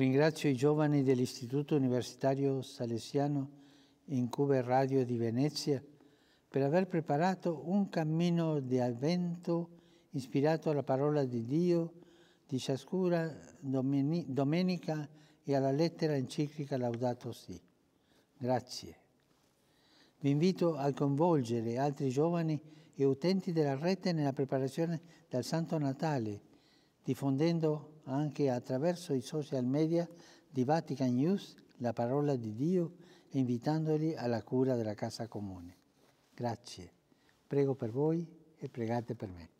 Ringrazio i giovani dell'Istituto Universitario Salesiano in Cuba Radio di Venezia per aver preparato un cammino di avvento ispirato alla parola di Dio di ciascuna domenica e alla lettera enciclica Laudato Si. Grazie. Vi invito a coinvolgere altri giovani e utenti della rete nella preparazione del Santo Natale, diffondendo anche attraverso i social media di Vatican News la parola di Dio invitandoli alla cura della casa comune. Grazie. Prego per voi e pregate per me.